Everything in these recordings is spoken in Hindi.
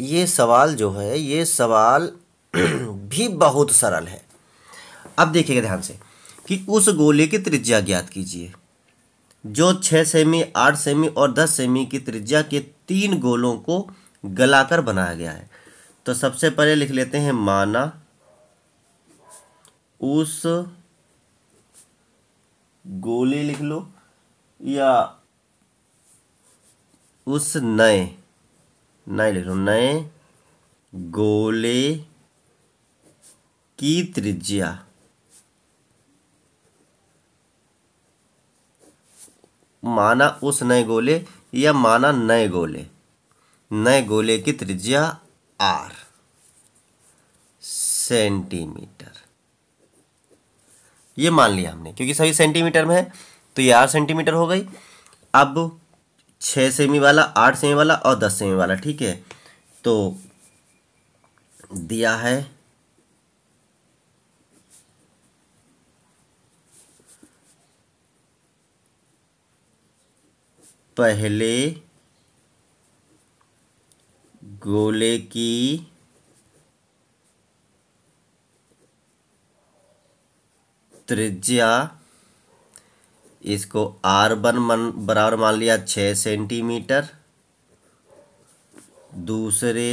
ये सवाल जो है ये सवाल भी बहुत सरल है अब देखिएगा ध्यान से कि उस गोले की त्रिज्या ज्ञात कीजिए जो छः सेमी आठ सेमी और दस सेमी की त्रिज्या के तीन गोलों को गलाकर बनाया गया है तो सबसे पहले लिख लेते हैं माना उस गोले लिख लो या उस नए नए लिख रहा नए गोले की त्रिज्या माना उस नए गोले या माना नए गोले नए गोले की त्रिज्या आर सेंटीमीटर ये मान लिया हमने क्योंकि सभी सेंटीमीटर में है तो ये आर सेंटीमीटर हो गई अब छः सेमी वाला आठ सेमी वाला और दस सेमी वाला ठीक है तो दिया है पहले गोले की त्रिज्या इसको आर वन मन बराबर मान लिया छः सेंटीमीटर दूसरे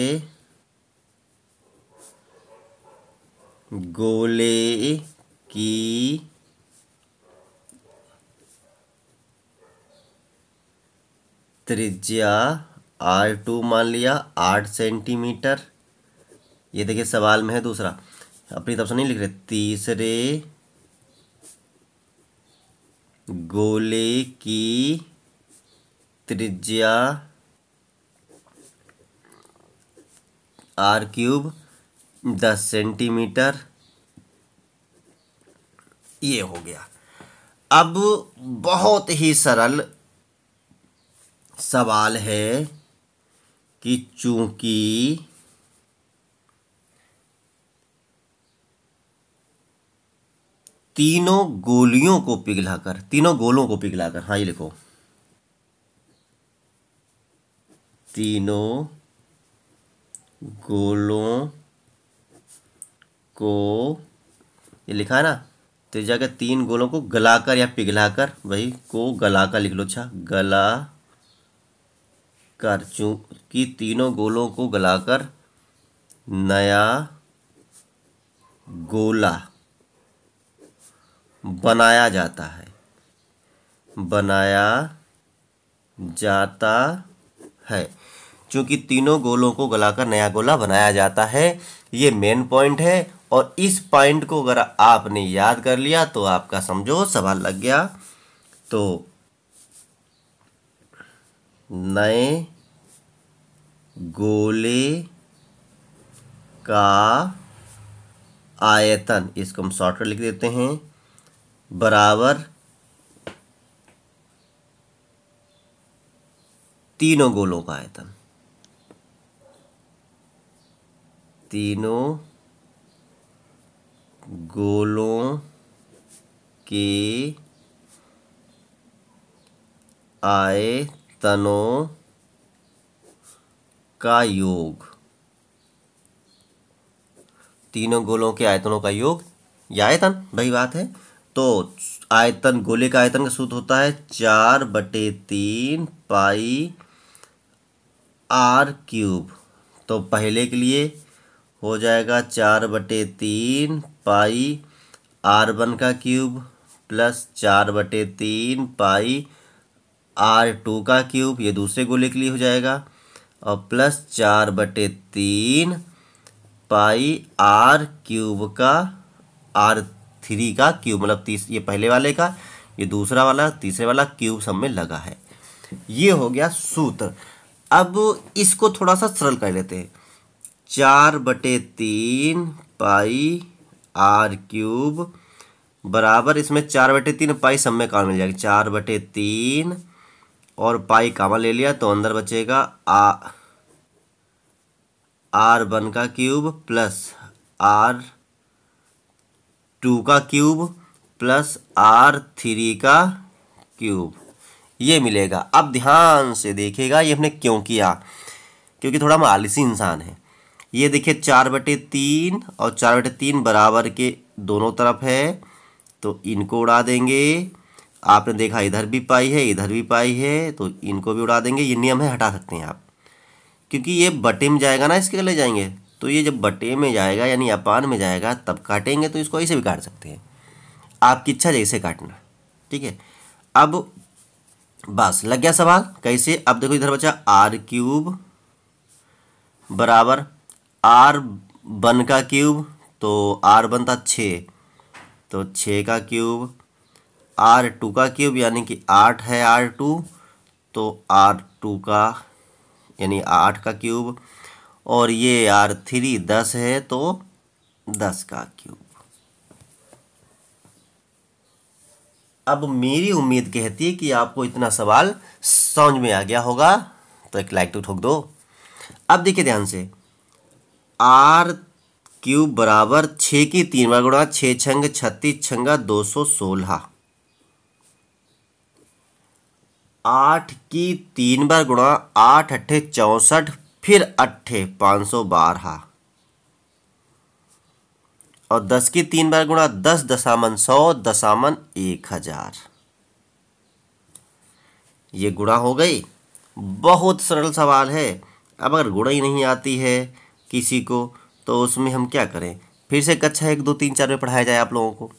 गोले की त्रिज्या आर टू मान लिया आठ सेंटीमीटर ये देखिए सवाल में है दूसरा अपनी तरफ से नहीं लिख रहे तीसरे गोले की त्रिज्या आर क्यूब दस सेंटीमीटर ये हो गया अब बहुत ही सरल सवाल है कि चूंकि तीनों गोलियों को पिघलाकर तीनों गोलों को पिघलाकर हाँ ये लिखो तीनों गोलों को ये लिखा है ना तो जाकर तीन गोलों को गलाकर या पिघलाकर वही को गलाकर लिख लो अच्छा गला कर चूंकि तीनों गोलों को गलाकर नया गोला बनाया जाता है बनाया जाता है क्योंकि तीनों गोलों को गलाकर नया गोला बनाया जाता है ये मेन पॉइंट है और इस पॉइंट को अगर आपने याद कर लिया तो आपका समझो सवाल लग गया तो नए गोले का आयतन इसको हम शॉर्टकट लिख देते हैं बराबर तीनों गोलों का आयतन तीनों गोलों के आयतनों का योग तीनों गोलों के आयतनों का योग या आयतन वही बात है तो आयतन गोले का आयतन का सूत्र होता है चार बटे तीन पाई आर क्यूब तो पहले के लिए हो जाएगा चार बटे तीन पाई आर वन का क्यूब प्लस चार बटे तीन पाई आर टू का क्यूब ये दूसरे गोले के लिए हो जाएगा और प्लस चार बटे तीन पाई आर क्यूब का आर थ्री का क्यूब मतलब तीस ये पहले वाले का ये दूसरा वाला तीसरे वाला क्यूब सब में लगा है ये हो गया सूत्र अब इसको थोड़ा सा सरल कर लेते हैं चार बटे तीन पाई आर क्यूब बराबर इसमें चार बटे तीन पाई सब में काम मिल जाएगा चार बटे तीन और पाई कामा ले लिया तो अंदर बचेगा आ आर वन का क्यूब प्लस आर टू का क्यूब प्लस आर थ्री का क्यूब ये मिलेगा अब ध्यान से देखेगा ये हमने क्यों किया क्योंकि थोड़ा हम आलिसी इंसान है ये देखिए चार बटे तीन और चार बटे तीन बराबर के दोनों तरफ है तो इनको उड़ा देंगे आपने देखा इधर भी पाई है इधर भी पाई है तो इनको भी उड़ा देंगे ये नियम है हटा सकते हैं आप क्योंकि ये बटे में जाएगा ना इसके ले जाएंगे तो ये जब बटे में जाएगा यानी अपान में जाएगा तब काटेंगे तो इसको ऐसे भी काट सकते हैं आपकी इच्छा जैसे काटना ठीक है अब बस लग गया सवाल कैसे अब देखो इधर बचा आर क्यूब बराबर आर वन का क्यूब तो आर बनता छः तो छः का क्यूब आर टू का क्यूब यानी कि आठ है आर टू तो आर टू का यानी आठ का क्यूब और ये आर थ्री दस है तो दस का क्यूब अब मेरी उम्मीद कहती है कि आपको इतना सवाल समझ में आ गया होगा तो एक लाइक टू ठोक दो अब देखिए ध्यान से आर क्यूब बराबर छ की तीन बार गुणा छ छंग छत्तीस छंगा दो सौ सोलह आठ की तीन बार गुणा आठ अट्ठे चौसठ फिर अट्ठे पाँच सौ बारह और दस की तीन बार गुणा दस दशामन सौ दशामन एक हजार ये गुणा हो गई बहुत सरल सवाल है अब अगर गुणा ही नहीं आती है किसी को तो उसमें हम क्या करें फिर से कक्षा एक दो तीन चार में पढ़ाया जाए आप लोगों को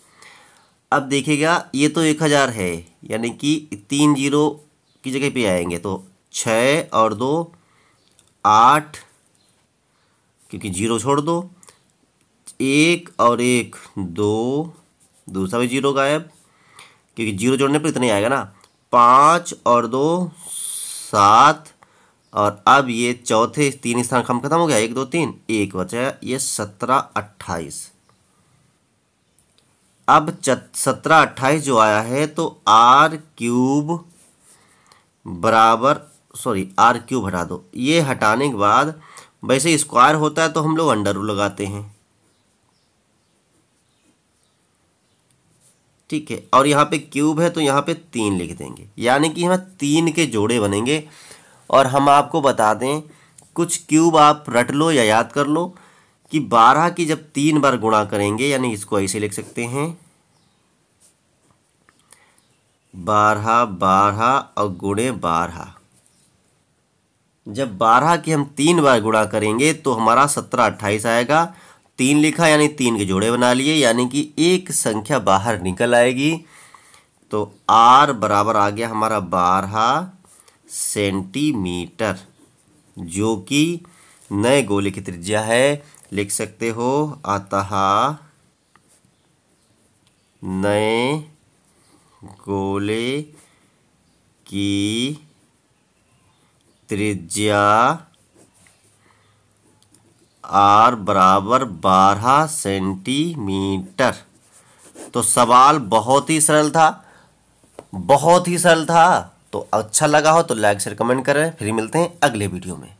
अब देखिएगा ये तो एक हज़ार है यानी कि तीन जीरो की जगह पे आएंगे तो छः और दो आठ क्योंकि जीरो छोड़ दो एक और एक दो दूसरा भी जीरो गायब क्योंकि जीरो जोड़ने पर इतना ही आएगा ना पाँच और दो सात और अब ये चौथे तीन स्थान खम खत्म हो गया एक दो तीन एक बचा ये सत्रह अट्ठाईस अब सत्रह अट्ठाईस जो आया है तो आर क्यूब बराबर सॉरी आर क्यूब हटा दो ये हटाने के बाद वैसे स्क्वायर होता है तो हम लोग अंडर रूट लगाते हैं ठीक है और यहाँ पे क्यूब है तो यहाँ पे तीन लिख देंगे यानी कि यहाँ तीन के जोड़े बनेंगे और हम आपको बता दें कुछ क्यूब आप रट लो या याद कर लो कि बारह की जब तीन बार गुणा करेंगे यानी इसको ऐसे लिख सकते हैं बारह बारह और गुणे बारह जब बारह की हम तीन बार गुणा करेंगे तो हमारा सत्रह अट्ठाईस आएगा तीन लिखा यानी तीन के जोड़े बना लिए यानी कि एक संख्या बाहर निकल आएगी तो आर बराबर आ गया हमारा बारह सेंटीमीटर जो कि नए गोले की त्रिज्या है लिख सकते हो अतः नए गोले की त्रिज्या आर बराबर बारह सेंटीमीटर तो सवाल बहुत ही सरल था बहुत ही सरल था तो अच्छा लगा हो तो लाइक शेयर कमेंट करें फिर मिलते हैं अगले वीडियो में